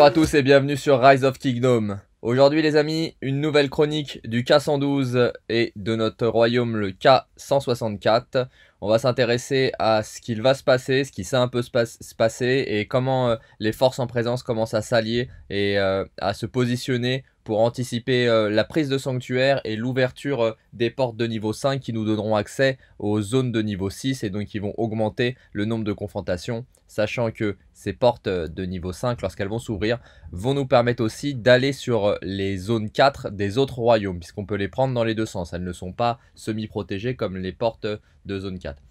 Bonjour à tous et bienvenue sur Rise of Kingdom. Aujourd'hui les amis, une nouvelle chronique du K112 et de notre royaume le K164. On va s'intéresser à ce qu'il va se passer, ce qui s'est un peu se, passer et comment euh, les forces en présence commencent à s'allier et euh, à se positionner pour anticiper euh, la prise de sanctuaire et l'ouverture euh, des portes de niveau 5 qui nous donneront accès aux zones de niveau 6 et donc qui vont augmenter le nombre de confrontations, sachant que ces portes euh, de niveau 5, lorsqu'elles vont s'ouvrir, vont nous permettre aussi d'aller sur les zones 4 des autres royaumes, puisqu'on peut les prendre dans les deux sens, elles ne sont pas semi-protégées comme les portes de zone 4.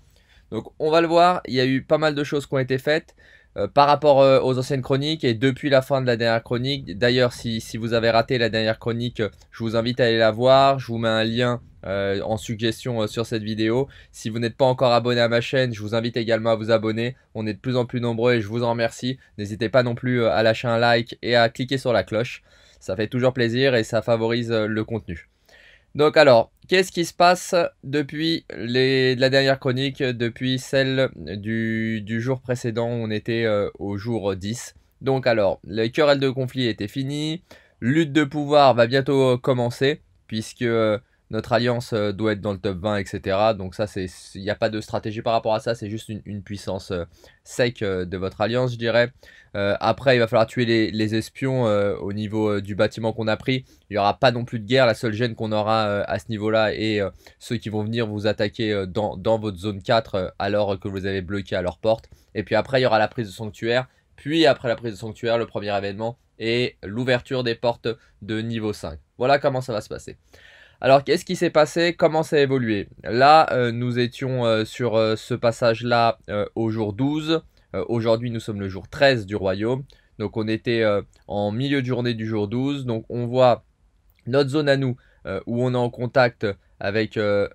Donc on va le voir, il y a eu pas mal de choses qui ont été faites. Euh, par rapport euh, aux anciennes chroniques et depuis la fin de la dernière chronique. D'ailleurs, si, si, vous avez raté la dernière chronique, je vous invite à aller la voir. Je vous mets un lien euh, en suggestion sur cette vidéo. Si vous n'êtes pas encore abonné à ma chaîne, je vous invite également à vous abonner. On est de plus en plus nombreux et je vous en remercie. N'hésitez pas non plus à lâcher un like et à cliquer sur la cloche. Ça fait toujours plaisir et ça favorise le contenu. Donc alors, Qu'est-ce qui se passe depuis la dernière chronique, depuis celle du, jour précédent où on était euh, au jour 10 Donc alors, les querelles de conflit étaient finies, lutte de pouvoir va bientôt euh, commencer, puisque euh, notre alliance euh, doit être dans le top 20, etc. Donc ça, il n'y a pas de stratégie par rapport à ça, c'est juste une, puissance euh, sec euh, de votre alliance, je dirais. après, il va falloir tuer les, espions au niveau du bâtiment qu'on a pris. Il n'y aura pas non plus de guerre, la seule gêne qu'on aura à ce niveau-là est ceux qui vont venir vous attaquer dans, dans, votre zone 4 alors que vous avez bloqué à leur porte. Et puis après, il y aura la prise de sanctuaire. Puis après la prise de sanctuaire, le premier événement et l'ouverture des portes de niveau 5. Voilà comment ça va se passer. Alors qu'est-ce qui s'est passé Comment ça a évolué Là, euh, nous étions euh, sur euh, ce passage-là au jour 12. Aujourd'hui, nous sommes le jour 13 du royaume. Donc on était en milieu de journée du jour 12. Donc on voit notre zone à nous où on est en contact avec un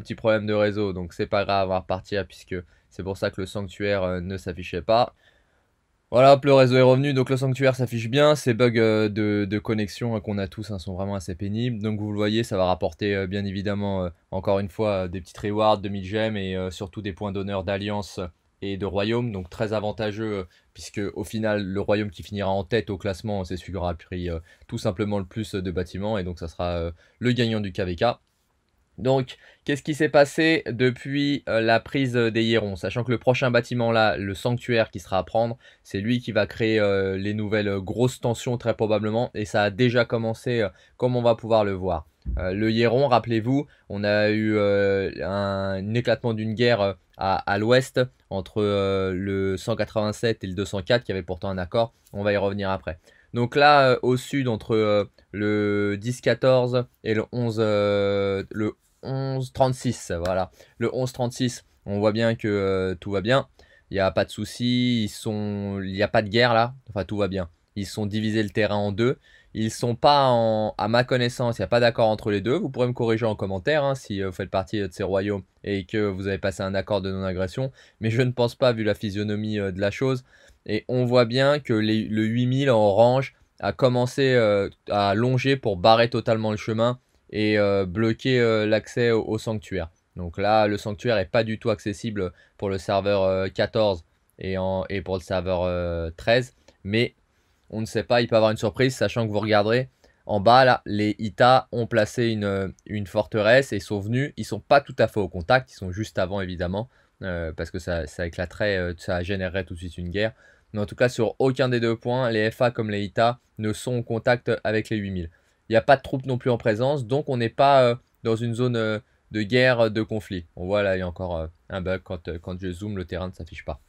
petit problème de réseau. Donc c'est pas grave à repartir puisque c'est pour ça que le sanctuaire ne s'affichait pas. Voilà, le réseau est revenu, donc le sanctuaire s'affiche bien. Ces bugs euh, de, connexion euh, qu'on a tous hein, sont vraiment assez pénibles. Donc vous le voyez, ça va rapporter euh, bien évidemment, encore une fois, des petites rewards, 2000 gemmes et surtout des points d'honneur d'alliance et de royaume. Donc très avantageux, puisque au final, le royaume qui finira en tête au classement, c'est celui qui aura pris tout simplement le plus de bâtiments. Et donc ça sera le gagnant du KVK. Donc, qu'est-ce qui s'est passé depuis euh, la prise euh, des Hierons Sachant que le prochain bâtiment là, le sanctuaire qui sera à prendre, c'est lui qui va créer euh, les nouvelles grosses tensions très probablement. Et ça a déjà commencé comme on va pouvoir le voir. le Hieron, rappelez-vous, on a eu un, éclatement d'une guerre à, l'ouest entre le 187 et le 204 qui avait pourtant un accord. On va y revenir après. Donc là, au sud, entre le 10-14 et le 11, le 11 Voilà. Le 11 on voit bien que euh, tout va bien. Il n'y a pas de soucis, Ils sont... Il n'y a pas de guerre là. Enfin, tout va bien. Ils sont divisés le terrain en deux. Ils sont pas, à ma connaissance, il n'y a pas d'accord entre les deux. Vous pourrez me corriger en commentaire hein, si euh, vous faites partie euh, de ces royaumes et que vous avez passé un accord de non-agression. Mais je ne pense pas, vu la physionomie de la chose. Et on voit bien que le 8000 en orange a commencé à longer pour barrer totalement le chemin et euh, bloquer euh, l'accès au, sanctuaire. Donc là, le sanctuaire n'est pas du tout accessible pour le serveur 14 euh, et, pour le serveur 13. Mais on ne sait pas, il peut y avoir une surprise, sachant que vous regarderez en bas, là, les Ita ont placé une, forteresse et sont venus. Ils ne sont pas tout à fait au contact, ils sont juste avant évidemment, parce que ça, ça, éclaterait, ça générerait tout de suite une guerre. Mais en tout cas, sur aucun des deux points, les FA comme les Ita ne sont en contact avec les 8000 il n'y a pas de troupes non plus en présence, donc on n'est pas euh, dans une zone euh, de guerre, euh, de conflit. On voit là, il y a encore un bug quand, quand je zoome, le terrain ne s'affiche pas.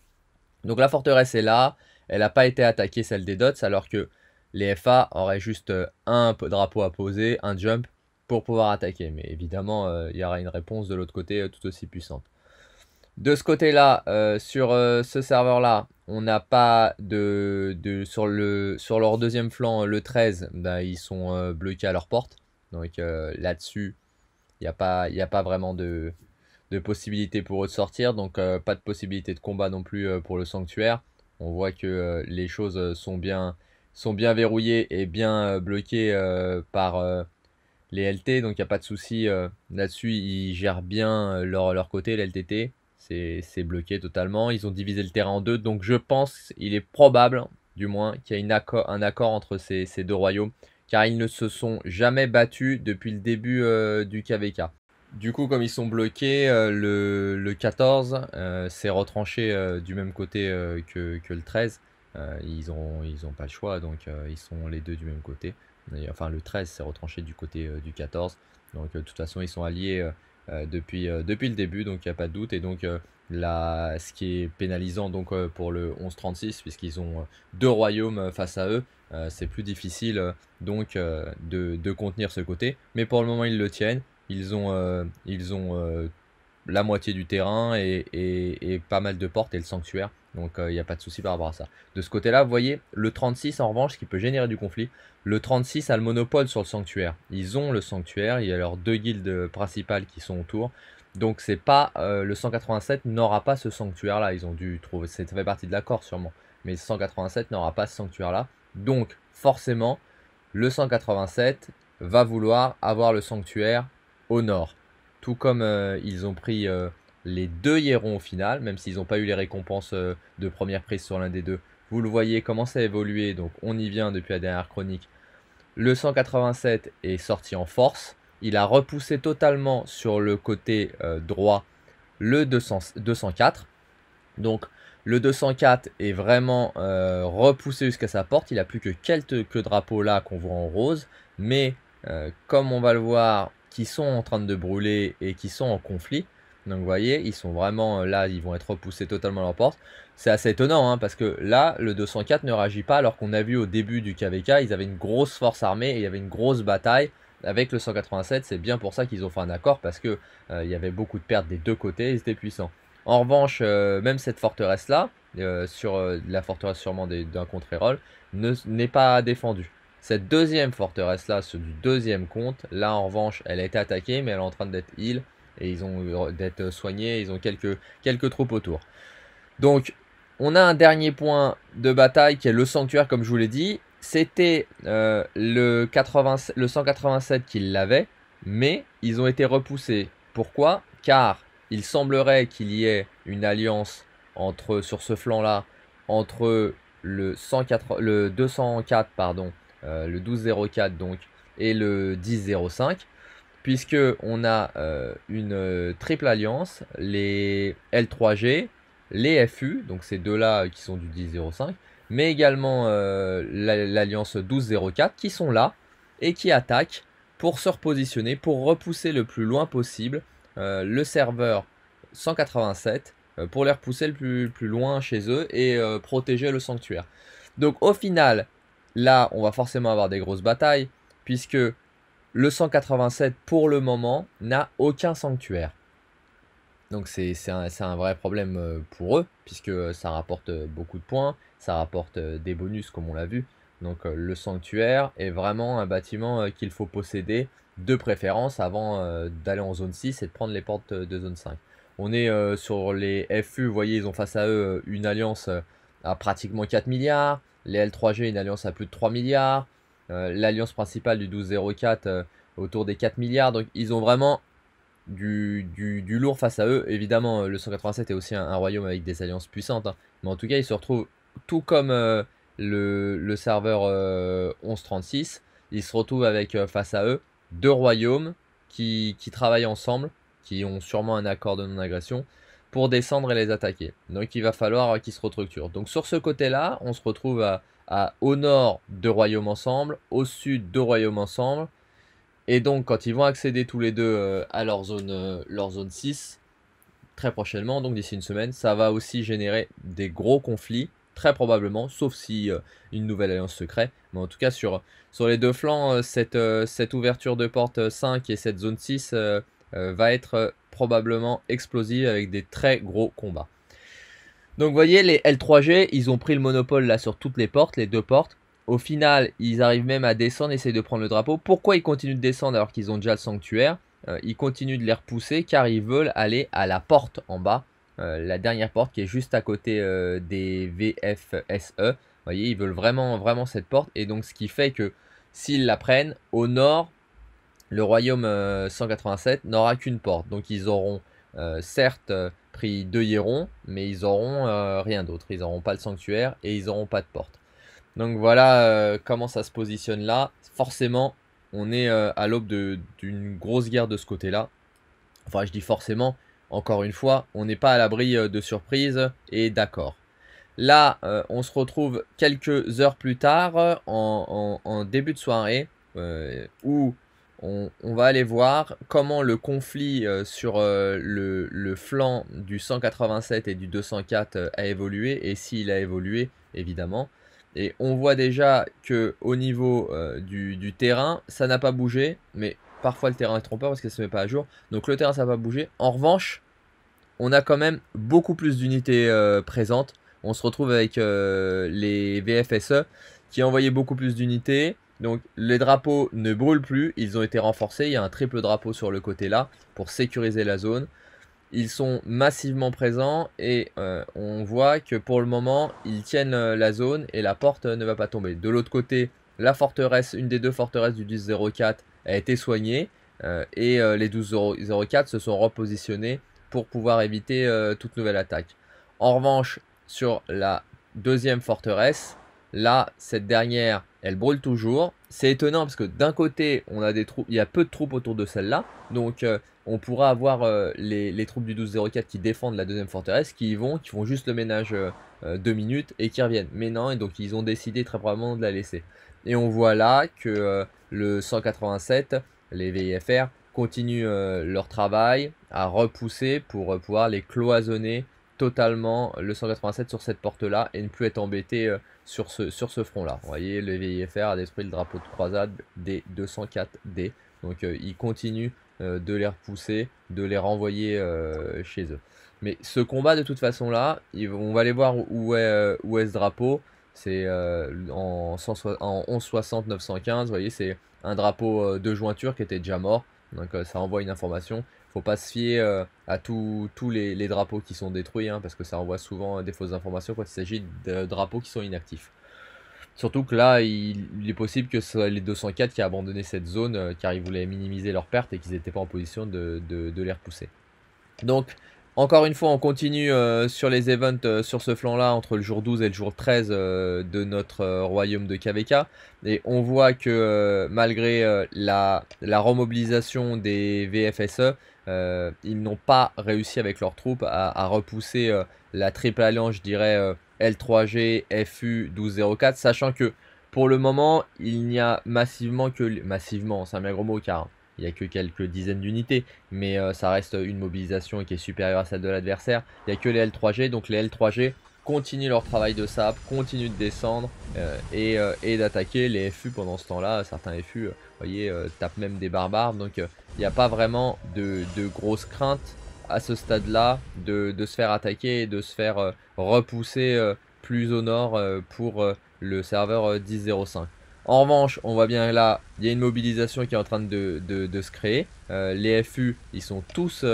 Donc la forteresse est là, elle n'a pas été attaquée celle des Dots, alors que les FA auraient juste un drapeau à poser, un jump, pour pouvoir attaquer. Mais évidemment, il y aura une réponse de l'autre côté tout aussi puissante. De ce côté-là, euh, sur euh, ce serveur-là, on n'a pas de, de, sur, le, sur leur deuxième flanc, euh, le 13, bah, ils sont bloqués à leur porte. Donc là-dessus, il n'y a, pas, a pas vraiment de, possibilité pour eux de sortir. Donc pas de possibilité de combat non plus pour le sanctuaire. On voit que les choses sont bien, sont bien verrouillées et bien bloquées par les LT, donc il n'y a pas de souci là-dessus, ils gèrent bien leur, leur côté, l'LTT c'est bloqué totalement. Ils ont divisé le terrain en deux, donc je pense, qu'il est probable, du moins, qu'il y ait un accord entre ces, deux royaumes, car ils ne se sont jamais battus depuis le début euh, du KVK. Du coup, comme ils sont bloqués, euh, le, 14 euh, s'est retranché du même côté que, le 13. ils n'ont pas le choix, donc ils sont les deux du même côté. Enfin, le 13 s'est retranché du côté du 14. Donc, de toute façon, ils sont alliés euh, depuis, euh, depuis le début, donc il n'y a pas de doute. Et donc, euh, la, ce qui est pénalisant donc, pour le 11-36, puisqu'ils ont deux royaumes face à eux, c'est plus difficile donc de, de, contenir ce côté. Mais pour le moment, ils le tiennent. Ils ont, ils ont la moitié du terrain et, pas mal de portes et le sanctuaire. Donc il euh, n'y a pas de souci par rapport à ça. De ce côté-là, vous voyez, le 36 en revanche, qui peut générer du conflit, le 36 a le monopole sur le sanctuaire. Ils ont le sanctuaire, il y a leurs deux guildes principales qui sont autour. Donc c'est pas euh, le 187 n'aura pas ce sanctuaire là. Ils ont dû trouver, ça fait partie de l'accord sûrement. Mais le 187 n'aura pas ce sanctuaire là. Donc forcément, le 187 va vouloir avoir le sanctuaire au nord. Tout comme euh, ils ont pris euh, les deux Hierons au final, même s'ils n'ont pas eu les récompenses euh, de première prise sur l'un des deux. Vous le voyez, comment ça a évolué, donc on y vient depuis la dernière chronique. Le 187 est sorti en force. Il a repoussé totalement sur le côté droit le 204. Donc le 204 est vraiment repoussé jusqu'à sa porte. Il n'a plus que quelques drapeaux là qu'on voit en rose. Mais comme on va le voir, sont en train de brûler et qui sont en conflit. Donc vous voyez, ils sont vraiment euh, là, ils vont être repoussés totalement à leur porte. C'est assez étonnant hein, parce que là, le 204 ne réagit pas alors qu'on a vu au début du KVK, ils avaient une grosse force armée et il y avait une grosse bataille. Avec le 187, c'est bien pour ça qu'ils ont fait un accord parce que euh, il y avait beaucoup de pertes des deux côtés, ils étaient puissants. En revanche, euh, même cette forteresse là, sur la forteresse sûrement d'un contre ne n'est pas défendue. Cette deuxième forteresse-là, ce du deuxième compte, là en revanche, elle a été attaquée, mais elle est en train d'être heal, et ils ont d'être euh, soignés, ils ont quelques, quelques troupes autour. Donc, on a un dernier point de bataille qui est le sanctuaire, comme je vous l'ai dit. C'était euh, le, le 187 qui l'avait, mais ils ont été repoussés. Pourquoi Car il semblerait qu'il y ait une alliance entre, sur ce flanc-là entre le, 104, le 204 pardon, euh, le 1204 donc et le 1005 puisque on a euh, une euh, triple alliance les L3G les FU donc ces deux là qui sont du 1005 mais également l'alliance 1204 qui sont là et qui attaquent pour se repositionner pour repousser le plus loin possible le serveur 187 pour les repousser le plus loin chez eux et protéger le sanctuaire donc au final Là, on va forcément avoir des grosses batailles, puisque le 187, pour le moment, n'a aucun sanctuaire. Donc c'est un, vrai problème euh, pour eux, puisque euh, ça rapporte euh, beaucoup de points, ça rapporte des bonus comme on l'a vu. Donc le sanctuaire est vraiment un bâtiment qu'il faut posséder de préférence avant d'aller en zone 6 et de prendre les portes de zone 5. On est sur les FU, vous voyez, ils ont face à eux une alliance à pratiquement 4 milliards les L3G, une alliance à plus de 3 milliards, euh, l'alliance principale du 1204 euh, autour des 4 milliards. Donc ils ont vraiment du, du, lourd face à eux. Évidemment, euh, le 187 est aussi un, royaume avec des alliances puissantes, hein. mais en tout cas, ils se retrouvent tout comme le, serveur 1136. Ils se retrouvent avec face à eux deux royaumes qui, qui travaillent ensemble, qui ont sûrement un accord de non-agression pour descendre et les attaquer. Donc il va falloir qu'ils se restructurent. Donc sur ce côté-là, on se retrouve à, au nord de royaume ensemble, au sud de royaume ensemble. Et donc quand ils vont accéder tous les deux euh, à leur zone, euh, leur zone 6, très prochainement, donc d'ici une semaine, ça va aussi générer des gros conflits, très probablement, sauf si euh, une nouvelle alliance secrète. Mais en tout cas, sur, sur les deux flancs, cette, cette ouverture de porte 5 et cette zone 6... Euh, va être euh, probablement explosif avec des très gros combats. Donc vous voyez, les L3G, ils ont pris le monopole là sur toutes les portes, les deux portes. Au final, ils arrivent même à descendre, essayer de prendre le drapeau. Pourquoi ils continuent de descendre alors qu'ils ont déjà le sanctuaire euh, Ils continuent de les repousser car ils veulent aller à la porte en bas. la dernière porte qui est juste à côté des VFSE. Vous voyez, ils veulent vraiment, vraiment cette porte. Et donc ce qui fait que s'ils la prennent, au nord, le royaume 187 euh, n'aura qu'une porte. Donc ils auront euh, certes euh, pris deux hierons, mais ils auront rien d'autre. Ils n'auront pas le sanctuaire et ils n'auront pas de porte. Donc voilà comment ça se positionne là. Forcément, on est à l'aube d'une grosse guerre de ce côté-là. Enfin, je dis forcément, encore une fois, on n'est pas à l'abri de surprises et d'accord. Là, on se retrouve quelques heures plus tard, en début de soirée, où on, va aller voir comment le conflit euh, sur euh, le, flanc du 187 et du 204 euh, a évolué et s'il a évolué évidemment. Et on voit déjà que au niveau du, du, terrain, ça n'a pas bougé, mais parfois le terrain est trompeur parce qu'il ne se met pas à jour. Donc le terrain ça n'a pas bougé. En revanche, on a quand même beaucoup plus d'unités présentes. On se retrouve avec les VFSE qui envoyé beaucoup plus d'unités. Donc les drapeaux ne brûlent plus, ils ont été renforcés, il y a un triple drapeau sur le côté là pour sécuriser la zone. Ils sont massivement présents et euh, on voit que pour le moment ils tiennent euh, la zone et la porte euh, ne va pas tomber. De l'autre côté, la forteresse, une des deux forteresses du 10-04 a été soignée et les les 04 se sont repositionnés pour pouvoir éviter toute nouvelle attaque. En revanche, sur la deuxième forteresse, là, cette dernière elle brûle toujours. C'est étonnant parce que d'un côté, on a des il y a peu de troupes autour de celle-là, donc euh, on pourra avoir euh, les, troupes du 1204 qui défendent la deuxième forteresse, qui y vont, qui font juste le ménage euh, deux minutes et qui reviennent. Mais non, et donc ils ont décidé très probablement de la laisser. Et on voit là que le 187, les VIFR, continuent leur travail à repousser pour pouvoir les cloisonner totalement le 187 sur cette porte-là et ne plus être embêtés sur ce, front-là. Vous voyez, le VIFR a l'esprit le drapeau de croisade des 204D. Donc euh, il continue euh, de les repousser, de les renvoyer euh, chez eux. Mais ce combat, de toute façon, là, on va aller voir où est, où est ce drapeau. C'est en, 1160-915, vous voyez, c'est un drapeau de jointure qui était déjà mort. Donc ça envoie une information faut pas se fier euh, à tous les, drapeaux qui sont détruits, hein, parce que ça envoie souvent euh, des fausses informations quand il s'agit de drapeaux qui sont inactifs. Surtout que là, il, est possible que ce soit les 204 qui a abandonné cette zone, euh, car ils voulaient minimiser leurs pertes et qu'ils n'étaient pas en position de, de, les repousser. Donc, encore une fois, on continue sur les events sur ce flanc-là, entre le jour 12 et le jour 13 de notre royaume de KVK. Et on voit que malgré la, la remobilisation des VFSE, euh, ils n'ont pas réussi avec leurs troupes à, repousser euh, la triple alliance, je dirais L3G, FU, 1204, sachant que pour le moment, il n'y a massivement que. Massivement, c'est un gros mot car il n'y a que quelques dizaines d'unités, mais euh, ça reste une mobilisation qui est supérieure à celle de l'adversaire. Il n'y a que les L3G, donc les L3G continuent leur travail de sape, continuent de descendre et, d'attaquer les FU pendant ce temps-là. Certains FU, vous voyez, tapent même des barbares. Donc il n'y a pas vraiment de, grosses craintes à ce stade-là de, se faire attaquer et de se faire euh, repousser euh, plus au nord euh, pour le serveur 10.05. En revanche, on voit bien là, il y a une mobilisation qui est en train de, se créer. les FU, ils sont tous,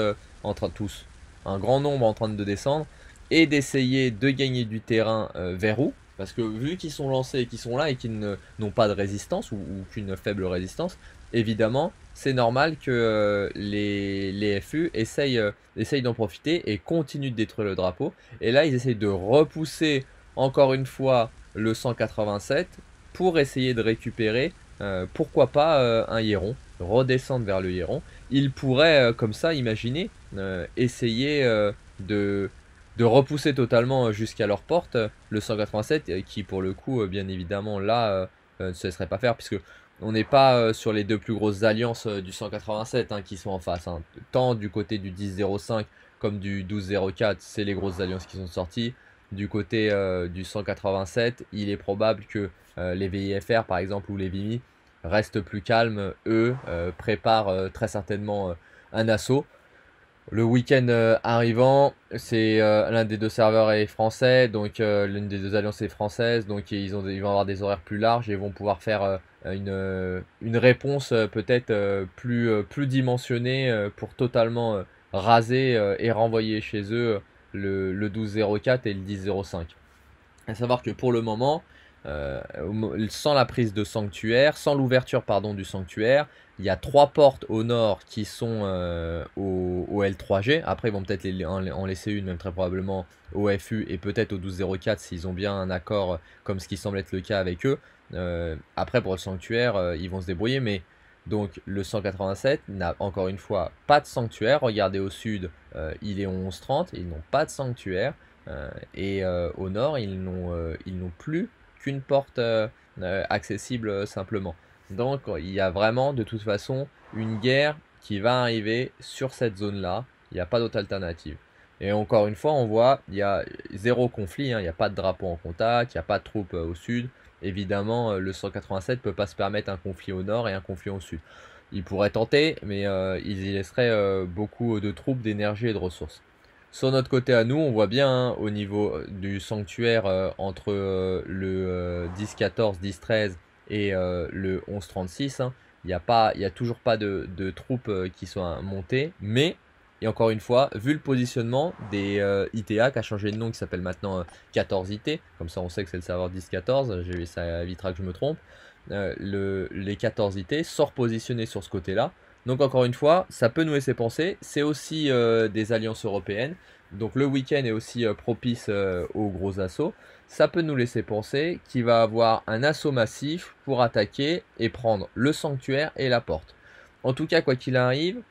en train, tous, un grand nombre en train de descendre et d'essayer de gagner du terrain vers où parce que vu qu'ils sont lancés et qu'ils sont là et qu'ils n'ont pas de résistance ou qu'une faible résistance, évidemment, c'est normal que euh, les, FU euh, essayent, d'en profiter et continuent de détruire le drapeau. Et là, ils essayent de repousser encore une fois le 187 pour essayer de récupérer, euh, pourquoi pas, un Hieron, redescendre vers le Hieron. Ils pourraient, comme ça, imaginer, essayer de, de repousser totalement jusqu'à leur porte le 187, qui pour le coup, bien évidemment, là, ne se laisserait pas faire, puisque on n'est pas euh, sur les deux plus grosses alliances euh, du 187 hein, qui sont en face. Hein. Tant du côté du 10 comme du 12 c'est les grosses alliances qui sont sorties. Du côté euh, du 187, il est probable que les VIFR par exemple ou les VIMI restent plus calmes. Eux préparent très certainement un assaut. Le week-end arrivant, c'est l'un des deux serveurs est français, donc l'une des deux alliances est française, donc ils, ont, ils vont avoir des horaires plus larges et vont pouvoir faire euh, euh, une, réponse euh, peut-être plus, dimensionnée pour totalement raser et renvoyer chez eux le, 12.04 et le 10.05. A savoir que pour le moment, euh, sans la prise de sanctuaire, sans l'ouverture pardon du sanctuaire, il y a trois portes au nord qui sont euh, au, L3G. Après, ils vont peut-être en, laisser une, même très probablement au FU et peut-être au 1204 s'ils ont bien un accord euh, comme ce qui semble être le cas avec eux. après, pour le sanctuaire, ils vont se débrouiller, mais donc le 187 n'a encore une fois pas de sanctuaire. Regardez au sud, il est 1130, ils n'ont pas de sanctuaire. et au nord, ils n'ont plus qu'une porte euh, euh, accessible euh, simplement. Donc il y a vraiment de toute façon une guerre qui va arriver sur cette zone-là. Il n'y a pas d'autre alternative. Et encore une fois, on voit, il y a zéro conflit, hein. il n'y a pas de drapeau en contact, il n'y a pas de troupes au sud. Évidemment, le 187 peut pas se permettre un conflit au nord et un conflit au sud. Il pourrait tenter, mais il y laisserait beaucoup de troupes, d'énergie et de ressources. Sur notre côté à nous, on voit bien hein, au niveau euh, du sanctuaire euh, entre euh, le 10-14, 10-13 et le 11-36, hein, il n'y a, pas, a toujours pas de, troupes qui soient montées. Mais, et encore une fois, vu le positionnement des ITA qui a changé de nom, qui s'appelle maintenant 14 IT, comme ça on sait que c'est le serveur 10-14, j'ai ça évitera que je me trompe, le, les 14 IT sont repositionnés sur ce côté-là donc encore une fois, ça peut nous laisser penser. C'est aussi euh, des alliances européennes. Donc le week-end est aussi euh, propice euh, aux gros assauts. Ça peut nous laisser penser qu'il va avoir un assaut massif pour attaquer et prendre le sanctuaire et la porte. En tout cas, quoi qu'il arrive,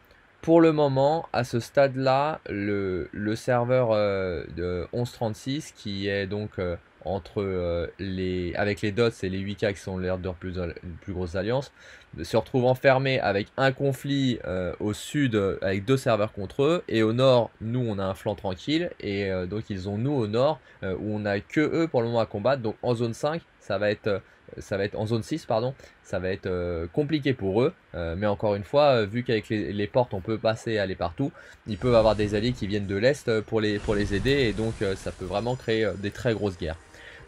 pour le moment, à ce stade-là, le, le serveur de 1136, qui est donc entre euh, les avec les Dots et les 8K qui sont l'air de plus, plus grosse alliance, se retrouvent enfermés avec un conflit euh, au sud euh, avec deux serveurs contre eux et au nord nous on a un flanc tranquille et donc ils ont nous au nord où on a que eux pour le moment à combattre donc en zone 5 ça va être ça va être en zone 6 pardon ça va être compliqué pour eux mais encore une fois vu qu'avec les, les, portes on peut passer aller partout ils peuvent avoir des alliés qui viennent de l'est pour les, pour les aider et donc ça peut vraiment créer des très grosses guerres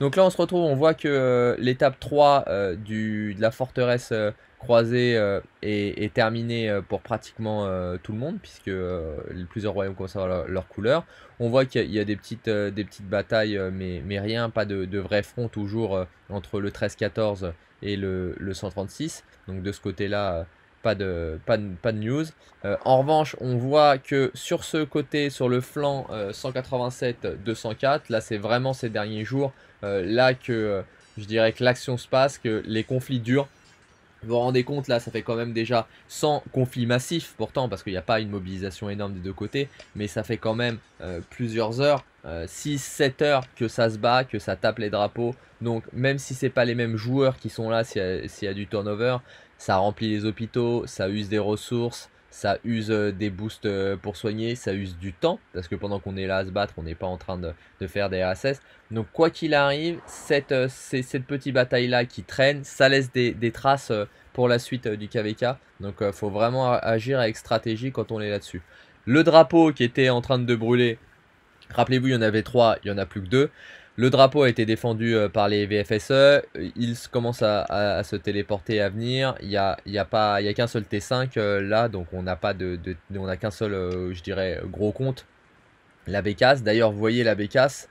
donc là, on se retrouve, on voit que euh, l'étape 3 euh, du, de la forteresse euh, croisée est, terminée pour pratiquement tout le monde, puisque plusieurs royaumes conservent leur, leur couleur. On voit qu'il y, a des petites, des petites batailles, mais, rien, pas de, de vrai front toujours entre le 13-14 et le, le, 136. Donc de ce côté-là pas de, pas news. Euh, en revanche, on voit que sur ce côté, sur le flanc 187-204, euh, là c'est vraiment ces derniers jours, euh, là que je dirais que l'action se passe, que les conflits durent. Vous vous rendez compte, là, ça fait quand même déjà 100 conflits massifs, pourtant, parce qu'il n'y a pas une mobilisation énorme des deux côtés, mais ça fait quand même plusieurs heures, 6-7 heures que ça se bat, que ça tape les drapeaux, donc même si ce c'est pas les mêmes joueurs qui sont là, s'il y, a du turnover, ça remplit les hôpitaux, ça use des ressources, ça use euh, des boosts euh, pour soigner, ça use du temps, parce que pendant qu'on est là à se battre, on n'est pas en train de, faire des RSS. Donc quoi qu'il arrive, cette, euh, cette petite bataille-là qui traîne, ça laisse des, traces pour la suite du KVK. Donc il faut vraiment agir avec stratégie quand on est là-dessus. Le drapeau qui était en train de brûler, rappelez-vous, il y en avait trois, il y en a plus que deux. Le drapeau a été défendu euh, par les VFSE. Ils commencent à, se téléporter à venir. Il n'y a, y a, qu'un seul T5 euh, là, donc on n'a pas on qu'un seul, euh, je dirais, gros compte. La Bécasse. D'ailleurs, vous voyez la Bécasse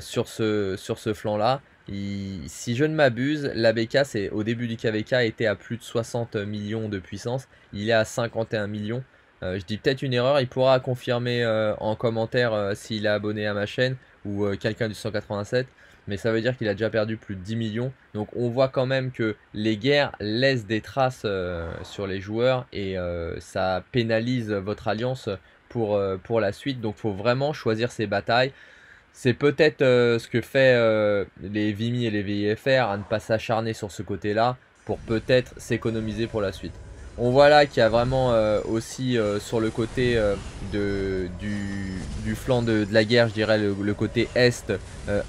sur ce, sur ce flanc-là. si je ne m'abuse, la est au début du KVK, était à plus de 60 millions de puissance. Il est à 51 millions. je dis peut-être une erreur. Il pourra confirmer en commentaire s'il est abonné à ma chaîne ou euh, quelqu'un du 187, mais ça veut dire qu'il a déjà perdu plus de 10 millions. Donc on voit quand même que les guerres laissent des traces euh, sur les joueurs et euh, ça pénalise votre alliance pour, pour la suite. Donc faut vraiment choisir ses batailles. C'est peut-être ce que fait les Vimy et les VIFR à ne pas s'acharner sur ce côté-là pour peut-être s'économiser pour la suite. On voit là qu'il y a vraiment euh, aussi euh, sur le côté euh, du, flanc de, la guerre, je dirais le, côté est,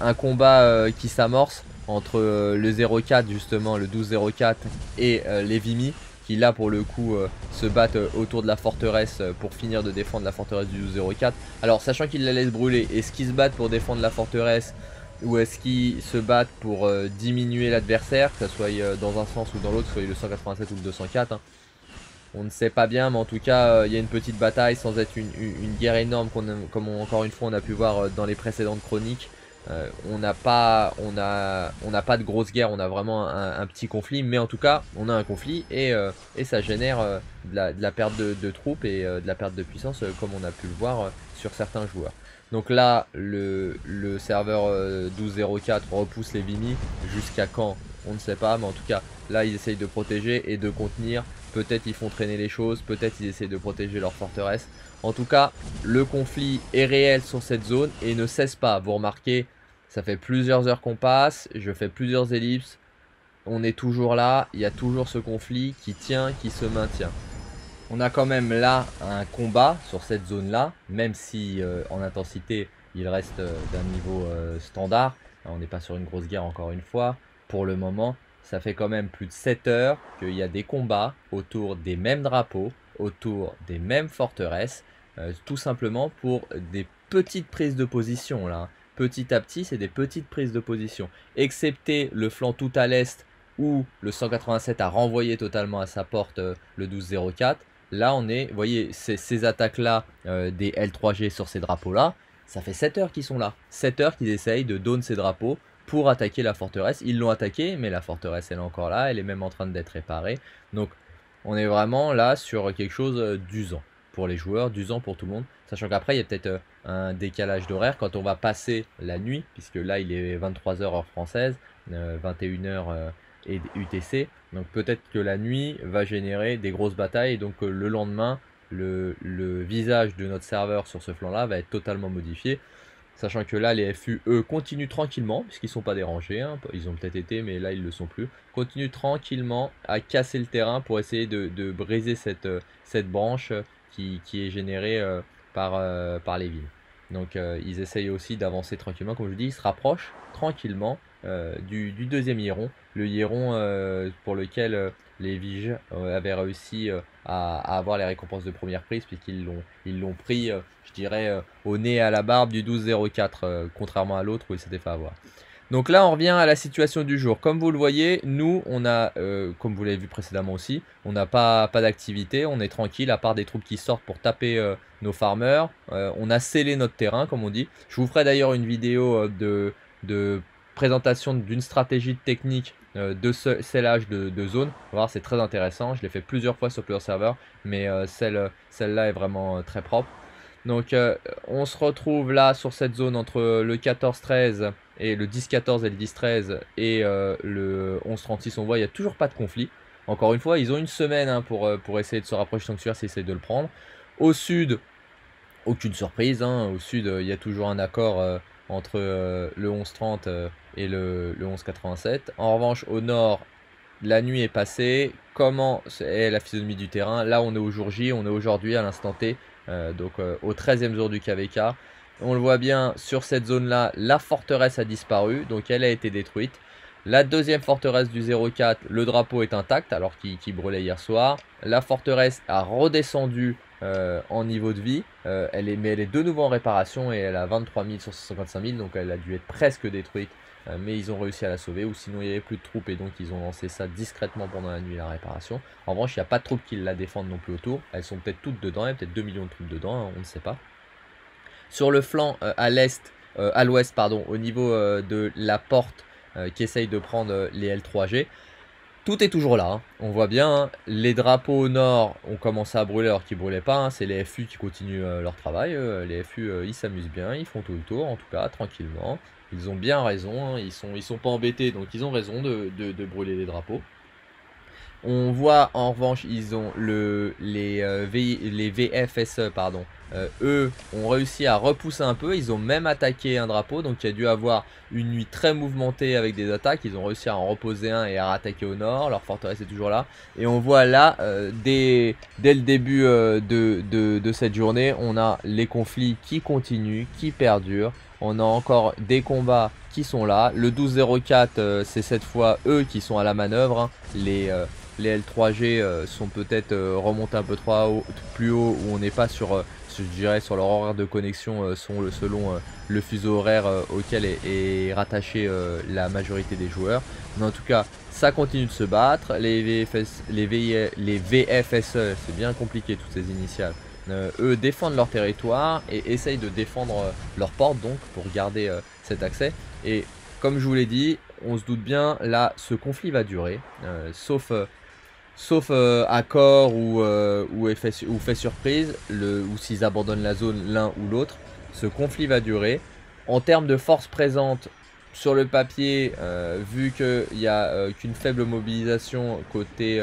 un combat qui s'amorce entre le 04 justement, le 1204 et les Vimy qui là pour le coup se battent autour de la forteresse pour finir de défendre la forteresse du 12-04. Alors sachant qu'ils la laissent brûler, est-ce qu'ils se battent pour défendre la forteresse ou est-ce qu'ils se battent pour diminuer l'adversaire, que ce soit dans un sens ou dans l'autre, soit le 187 ou le 204 on ne sait pas bien, mais en tout cas, euh, il y a une petite bataille sans être une, guerre énorme, comme encore une fois on a pu voir euh, dans les précédentes chroniques. Euh, on n'a pas, on pas de grosse guerre, on a vraiment un, petit conflit, mais en tout cas, on a un conflit et, ça génère de, la, perte de troupes et de la perte de puissance, comme on a pu le voir sur certains joueurs. Donc là, le, serveur 1204 euh, repousse les Vini Jusqu'à quand On ne sait pas, mais en tout cas, là, ils essayent de protéger et de contenir. Peut-être ils font traîner les choses, peut-être ils essayent de protéger leur forteresse. En tout cas, le conflit est réel sur cette zone et ne cesse pas. Vous remarquez, ça fait plusieurs heures qu'on passe, je fais plusieurs ellipses. On est toujours là, il y a toujours ce conflit qui tient, qui se maintient. On a quand même là un combat sur cette zone-là, même si euh, en intensité, il reste euh, d'un niveau euh, standard. Hein, on n'est pas sur une grosse guerre encore une fois. Pour le moment, ça fait quand même plus de 7 heures qu'il y a des combats autour des mêmes drapeaux, autour des mêmes forteresses, tout simplement pour des petites prises de position là. Petit à petit, c'est des petites prises de position. Excepté le flanc tout à l'est où le 187 a renvoyé totalement à sa porte le 1204. Là, on est, vous voyez, ces, attaques-là euh, des L3G sur ces drapeaux-là, ça fait 7 heures qu'ils sont là. 7 heures qu'ils essayent de donner ces drapeaux pour attaquer la forteresse. Ils l'ont attaquée, mais la forteresse, elle est encore là. Elle est même en train d'être réparée. Donc, on est vraiment là sur quelque chose euh, d'usant pour les joueurs, d'usant pour tout le monde. Sachant qu'après, il y a peut-être euh, un décalage d'horaire quand on va passer la nuit, puisque là, il est 23h heure française, 21h et UTC. Donc peut-être que la nuit va générer des grosses batailles donc euh, le lendemain, le, visage de notre serveur sur ce flanc-là va être totalement modifié. Sachant que là, les FUE continuent tranquillement, puisqu'ils ne sont pas dérangés, hein. ils ont peut-être été, mais là, ils ne le sont plus, continuent tranquillement à casser le terrain pour essayer de, briser cette, euh, cette branche euh, qui, est générée par, par les villes. Donc, ils essayent aussi d'avancer tranquillement, comme je dis, ils se rapprochent tranquillement euh, du, deuxième Hieron, le Hieron euh, pour lequel euh, les Viges avaient réussi à, avoir les récompenses de première prise, puisqu'ils l'ont, ils l'ont pris, je dirais, au nez à la barbe du 12-04, contrairement à l'autre où il s'était fait avoir. Donc là, on revient à la situation du jour. Comme vous le voyez, nous, on a, comme vous l'avez vu précédemment aussi, on n'a pas, pas d'activité, on est tranquille, à part des troupes qui sortent pour taper nos farmers. on a scellé notre terrain, comme on dit. Je vous ferai d'ailleurs une vidéo de, de présentation d'une stratégie technique euh, de sellage de, de zone. voir, c'est très intéressant. Je l'ai fait plusieurs fois sur plusieurs serveurs, mais euh, celle-là est vraiment euh, très propre. Donc on se retrouve là sur cette zone entre le 14-13 et le 10-14 et le 10-13 et le 11-36. On voit, il n'y a toujours pas de conflit. Encore une fois, ils ont une semaine hein, pour, pour, essayer de se rapprocher sanctuaire s'ils essayent de le prendre. Au sud, aucune surprise. Hein. au sud, il y a toujours un accord entre euh, le 1130 euh, et le, 1187. En revanche, au nord, la nuit est passée. Comment est la physionomie du terrain Là, on est au jour J, on est aujourd'hui à l'instant T, euh, donc au 13e jour du KVK. On le voit bien sur cette zone-là, la forteresse a disparu, donc elle a été détruite. La deuxième forteresse du 04, le drapeau est intact alors qu'il brûlait hier soir. La forteresse a redescendu euh, en niveau de vie, euh, elle est, mais elle est de nouveau en réparation et elle a 23 000 sur 155 000, donc elle a dû être presque détruite. Euh, mais ils ont réussi à la sauver, ou sinon il n'y avait plus de troupes et donc ils ont lancé ça discrètement pendant la nuit la réparation. En revanche, il n'y a pas de troupes qui la défendent non plus autour. Elles sont peut-être toutes dedans, il y a peut-être 2 millions de troupes dedans, hein, on ne sait pas. Sur le flanc à l'est, à l'ouest, pardon, au niveau de la porte euh, qui essayent de prendre euh, les L3G. Tout est toujours là, hein. on voit bien. Hein. Les drapeaux au nord ont commencé à brûler alors qu'ils ne brûlaient pas. Hein. C'est les FU qui continuent euh, leur travail. les FU, ils s'amusent bien, ils font tout le tour, en tout cas, tranquillement. Ils ont bien raison, ils ne sont, ils sont pas embêtés, donc ils ont raison de brûler les drapeaux. On voit en revanche, ils ont le, les, euh, les VFSE, pardon. Euh, eux ont réussi à repousser un peu, ils ont même attaqué un drapeau, donc il y a dû avoir une nuit très mouvementée avec des attaques, ils ont réussi à en reposer un et à attaquer au nord, leur forteresse est toujours là, et on voit là, euh, dès, le début de, cette journée, on a les conflits qui continuent, qui perdurent, on a encore des combats qui sont là, le 12-04 c'est cette fois eux qui sont à la manœuvre, hein. les les L3G euh, sont peut-être euh, remontés un peu trop haut, plus haut, où on n'est pas sur, euh, je dirais, sur leur horaire de connexion sont, selon le fuseau horaire auquel est, rattaché la majorité des joueurs. Mais en tout cas, ça continue de se battre. Les, VFS, les, les VFSE, c'est bien compliqué toutes ces initiales, eux défendent leur territoire et essayent de défendre leur porte donc pour garder cet accès. Et comme je vous l'ai dit, on se doute bien, là ce conflit va durer, sauf Sauf accord euh, ou, euh, ou, ou fait surprise, le, ou s'ils abandonnent la zone l'un ou l'autre, ce conflit va durer. En termes de force présente sur le papier, euh, vu qu'il n'y a qu'une faible mobilisation côté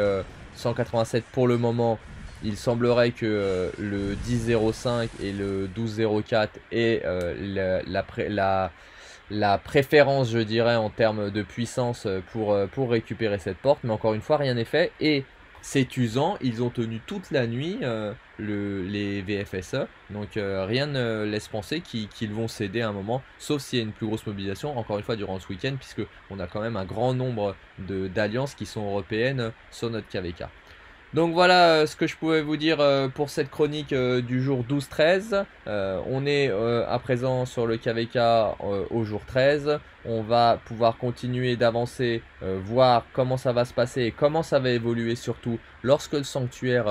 187 pour le moment, il semblerait que le 10-05 et le 12-04 et la, la, la préférence, je dirais, en termes de puissance euh, pour, euh, pour récupérer cette porte. Mais encore une fois, rien n'est fait. Et c'est usant, ils ont tenu toute la nuit euh, les VFSE. Donc rien ne laisse penser qu'ils vont céder à un moment, sauf s'il y a une plus grosse mobilisation, encore une fois durant ce week-end, puisque on a quand même un grand nombre d'alliances qui sont européennes sur notre KVK. Donc voilà euh, ce que je pouvais vous dire euh, pour cette chronique euh, du jour 12-13. on est à présent sur le KVK au jour 13. On va pouvoir continuer d'avancer, voir comment ça va se passer et comment ça va évoluer surtout lorsque le sanctuaire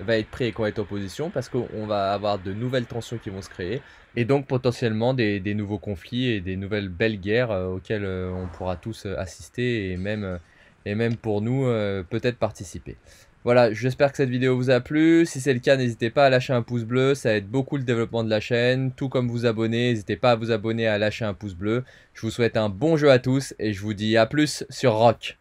va être prêt et qu'on va être en position parce qu'on va avoir de nouvelles tensions qui vont se créer et donc potentiellement des, des nouveaux conflits et des nouvelles belles guerres auxquelles on pourra tous assister et même, et même pour nous peut-être participer. Voilà, j'espère que cette vidéo vous a plu. Si c'est le cas, n'hésitez pas à lâcher un pouce bleu, ça aide beaucoup le développement de la chaîne. Tout comme vous abonner, n'hésitez pas à vous abonner et à lâcher un pouce bleu. Je vous souhaite un bon jeu à tous et je vous dis à plus sur Rock.